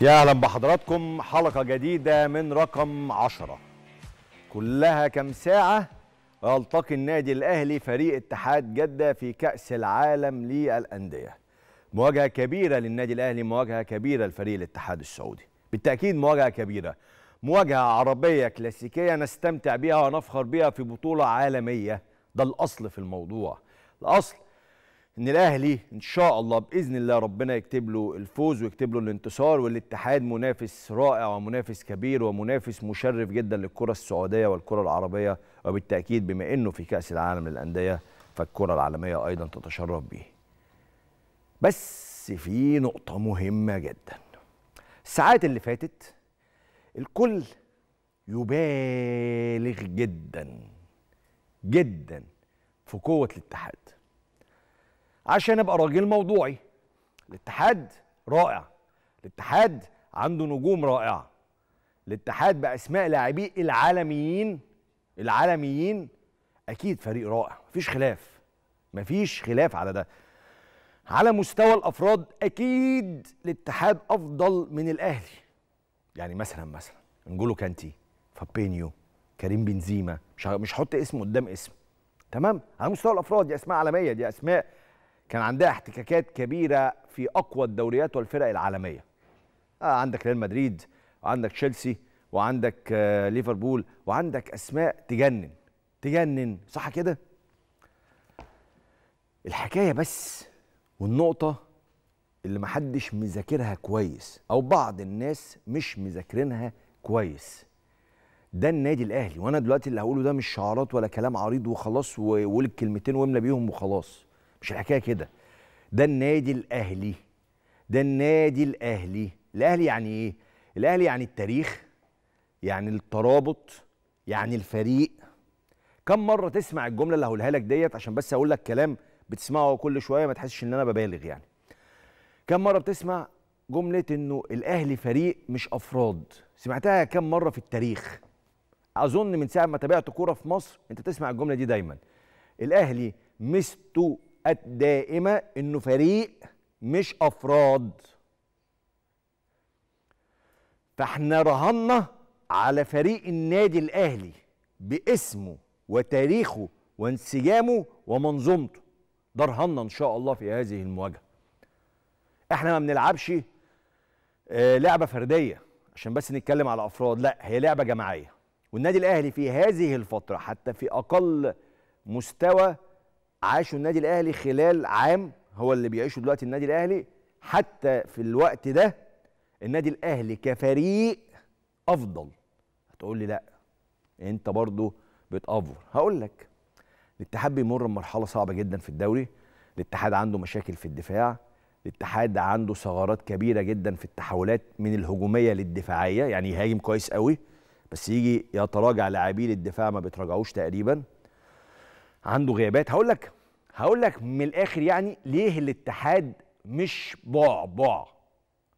يا اهلا بحضراتكم حلقه جديده من رقم 10 كلها كام ساعه يلتقي النادي الاهلي فريق اتحاد جده في كاس العالم للانديه مواجهه كبيره للنادي الاهلي مواجهه كبيره لفريق الاتحاد السعودي بالتاكيد مواجهه كبيره مواجهه عربيه كلاسيكيه نستمتع بها ونفخر بها في بطوله عالميه ده الاصل في الموضوع الاصل ان الاهلي ان شاء الله باذن الله ربنا يكتب له الفوز ويكتب له الانتصار والاتحاد منافس رائع ومنافس كبير ومنافس مشرف جدا للكره السعوديه والكره العربيه وبالتاكيد بما انه في كاس العالم للانديه فالكره العالميه ايضا تتشرف به. بس في نقطه مهمه جدا. الساعات اللي فاتت الكل يبالغ جدا جدا في قوه الاتحاد. عشان ابقى راجل موضوعي الاتحاد رائع الاتحاد عنده نجوم رائعه الاتحاد باسماء لاعبيه العالميين العالميين اكيد فريق رائع مفيش خلاف مفيش خلاف على ده على مستوى الافراد اكيد الاتحاد افضل من الاهلي يعني مثلا مثلا انجولو كانتي فابينيو كريم بنزيما مش مش هحط اسم قدام اسم تمام على مستوى الافراد دي اسماء عالميه دي اسماء كان عندها احتكاكات كبيره في اقوى الدوريات والفرق العالميه آه، عندك ريال مدريد وعندك تشيلسي وعندك آه، ليفربول وعندك اسماء تجنن تجنن صح كده الحكايه بس والنقطه اللي محدش مذاكرها كويس او بعض الناس مش مذاكرينها كويس ده النادي الاهلي وانا دلوقتي اللي هقوله ده مش شعارات ولا كلام عريض وخلاص وقول الكلمتين واملى بيهم وخلاص مش الحكايه كده ده النادي الاهلي ده النادي الاهلي الاهلي يعني ايه الاهلي يعني التاريخ يعني الترابط يعني الفريق كم مره تسمع الجمله اللي هقولها لك ديت عشان بس اقول لك كلام بتسمعه كل شويه ما تحسش ان انا ببالغ يعني كم مره بتسمع جمله انه الاهلي فريق مش افراد سمعتها كم مره في التاريخ اظن من ساعه ما تابعت كوره في مصر انت تسمع الجمله دي دايما الاهلي مستو الدائمة انه فريق مش افراد فاحنا رهنا على فريق النادي الاهلي باسمه وتاريخه وانسجامه ومنظومته ده ان شاء الله في هذه المواجهه احنا ما بنلعبش آه، لعبه فرديه عشان بس نتكلم على افراد لا هي لعبه جماعيه والنادي الاهلي في هذه الفتره حتى في اقل مستوى عاشوا النادي الاهلي خلال عام هو اللي بيعيشه دلوقتي النادي الاهلي حتى في الوقت ده النادي الاهلي كفريق افضل هتقول لي لا انت برضو بتافور هقول لك الاتحاد بيمر بمرحله صعبه جدا في الدوري الاتحاد عنده مشاكل في الدفاع الاتحاد عنده ثغرات كبيره جدا في التحولات من الهجوميه للدفاعيه يعني يهاجم كويس قوي بس يجي يتراجع لاعبيه الدفاع ما بيتراجعوش تقريبا عنده غيابات هقول لك هقول لك من الاخر يعني ليه الاتحاد مش بعبع باع